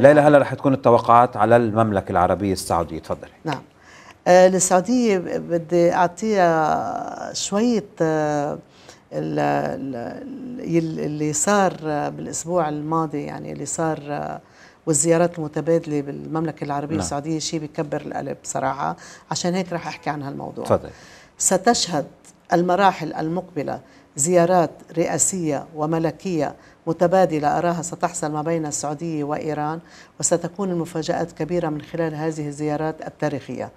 ليلى هلا رح تكون التوقعات على المملكة العربية السعودية تفضلي نعم آه بدي أعطيها شوية آه اللي صار آه، بالأسبوع الماضي يعني اللي صار آه والزيارات المتبادلة بالمملكة العربية نعم. السعودية شيء بكبر القلب صراحة عشان هيك رح أحكي عن هالموضوع تفضل. ستشهد المراحل المقبلة زيارات رئاسية وملكية متبادلة أراها ستحصل ما بين السعودية وإيران وستكون المفاجآت كبيرة من خلال هذه الزيارات التاريخية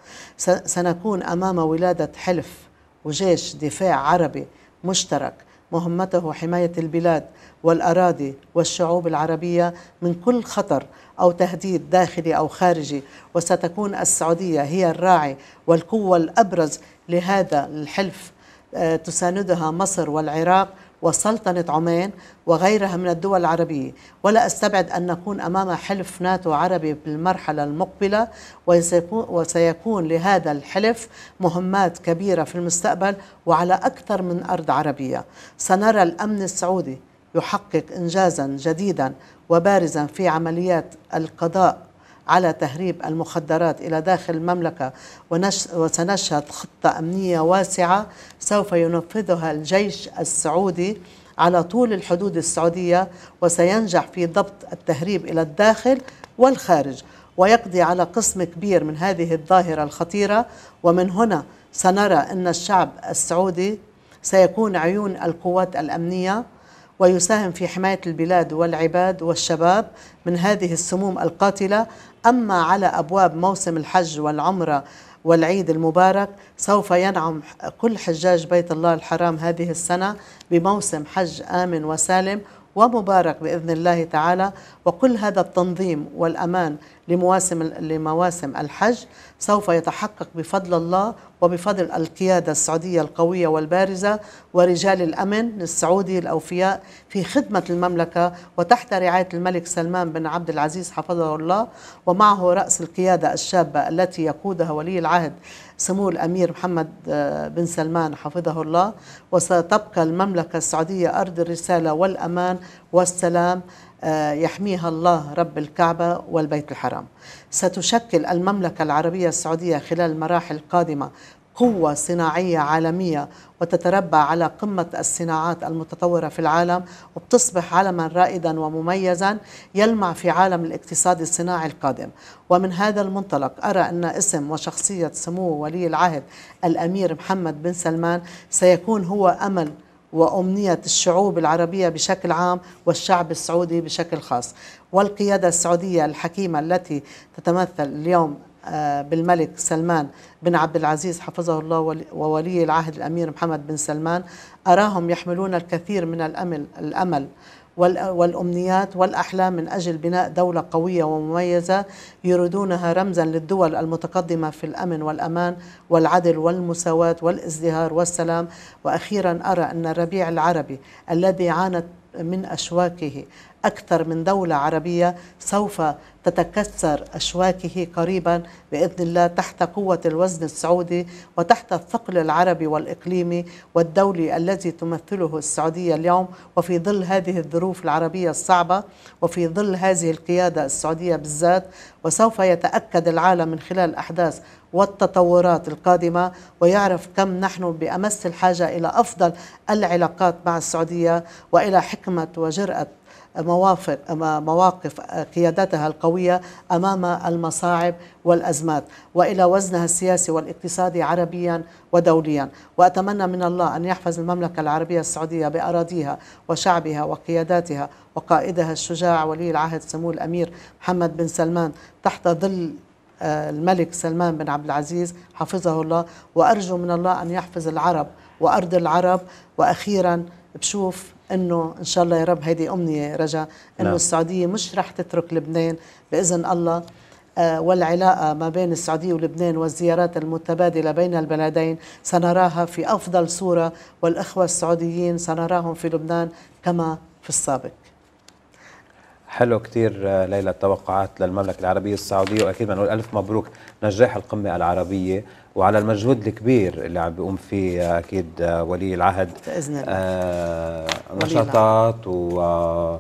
سنكون أمام ولادة حلف وجيش دفاع عربي مشترك مهمته حماية البلاد والأراضي والشعوب العربية من كل خطر أو تهديد داخلي أو خارجي وستكون السعودية هي الراعي والقوة الأبرز لهذا الحلف آه، تساندها مصر والعراق وسلطنة عمان وغيرها من الدول العربية ولا أستبعد أن نكون أمام حلف ناتو عربي بالمرحلة المقبلة وسيكون لهذا الحلف مهمات كبيرة في المستقبل وعلى أكثر من أرض عربية سنرى الأمن السعودي يحقق إنجازا جديدا وبارزا في عمليات القضاء على تهريب المخدرات إلى داخل المملكة وسنشهد خطة أمنية واسعة سوف ينفذها الجيش السعودي على طول الحدود السعودية وسينجح في ضبط التهريب إلى الداخل والخارج ويقضي على قسم كبير من هذه الظاهرة الخطيرة ومن هنا سنرى أن الشعب السعودي سيكون عيون القوات الأمنية ويساهم في حماية البلاد والعباد والشباب من هذه السموم القاتلة أما على أبواب موسم الحج والعمرة والعيد المبارك سوف ينعم كل حجاج بيت الله الحرام هذه السنة بموسم حج آمن وسالم ومبارك باذن الله تعالى وكل هذا التنظيم والامان لمواسم لمواسم الحج سوف يتحقق بفضل الله وبفضل القيادة السعودية القوية والبارزة ورجال الأمن السعودي الأوفياء في خدمة المملكة وتحت رعاية الملك سلمان بن عبد العزيز حفظه الله ومعه رأس القيادة الشابة التي يقودها ولي العهد سمو الأمير محمد آه، بن سلمان حفظه الله وستبقى المملكة السعودية أرض الرسالة والأمان والسلام آه، يحميها الله رب الكعبة والبيت الحرام ستشكل المملكة العربية السعودية خلال المراحل القادمة قوة صناعية عالمية وتتربى على قمة الصناعات المتطورة في العالم وبتصبح عالما رائدا ومميزا يلمع في عالم الاقتصاد الصناعي القادم ومن هذا المنطلق أرى أن اسم وشخصية سمو ولي العهد الأمير محمد بن سلمان سيكون هو أمل وأمنية الشعوب العربية بشكل عام والشعب السعودي بشكل خاص والقيادة السعودية الحكيمة التي تتمثل اليوم آه، بالملك سلمان بن عبد العزيز حفظه الله وولي العهد الأمير محمد بن سلمان أراهم يحملون الكثير من الأمل, الأمل والأمنيات والأحلام من أجل بناء دولة قوية ومميزة يريدونها رمزا للدول المتقدمة في الأمن والأمان والعدل والمساواة والازدهار والسلام وأخيرا أرى أن الربيع العربي الذي عانت من أشواكه أكثر من دولة عربية سوف تتكسر أشواكه قريبا بإذن الله تحت قوة الوزن السعودي وتحت الثقل العربي والإقليمي والدولي الذي تمثله السعودية اليوم وفي ظل هذه الظروف العربية الصعبة وفي ظل هذه القيادة السعودية بالذات وسوف يتأكد العالم من خلال الأحداث والتطورات القادمة ويعرف كم نحن بأمس الحاجة إلى أفضل العلاقات مع السعودية وإلى حكمة وجرأة مواقف قيادتها القوية أمام المصاعب والأزمات وإلى وزنها السياسي والاقتصادي عربيا ودوليا وأتمنى من الله أن يحفظ المملكة العربية السعودية بأراضيها وشعبها وقياداتها وقائدها الشجاع ولي العهد سمو الأمير محمد بن سلمان تحت ظل آه، الملك سلمان بن عبد العزيز حفظه الله وأرجو من الله أن يحفظ العرب وأرض العرب وأخيرا بشوف انه ان شاء الله يا رب هيدي امنيه رجا انه نعم. السعوديه مش رح تترك لبنان باذن الله آه، والعلاقة ما بين السعودية ولبنان والزيارات المتبادلة بين البلدين سنراها في أفضل صورة والإخوة السعوديين سنراهم في لبنان كما في السابق حلو كثير آه، ليلى التوقعات للمملكة العربية السعودية وأكيد بنقول ألف مبروك نجاح القمة العربية وعلى المجهود الكبير اللي عم بيقوم فيه آه، أكيد آه، ولي العهد بإذن الله آه نشاطات و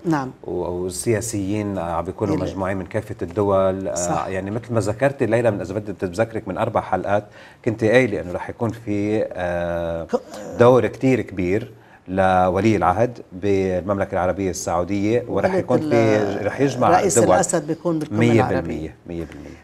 نعم والسياسيين عم بيكونوا مجموعين من كافة الدول صح. آه يعني مثل ما ذكرتي ليلى من إذا بدي تتذكرك من أربع حلقات كنت قايلة إنه رح يكون في آه دور كثير كبير لولي العهد بالمملكه العربيه السعوديه ورح يكون في رح يجمع رئيس الاسد بيكون بالقمه العربيه 100%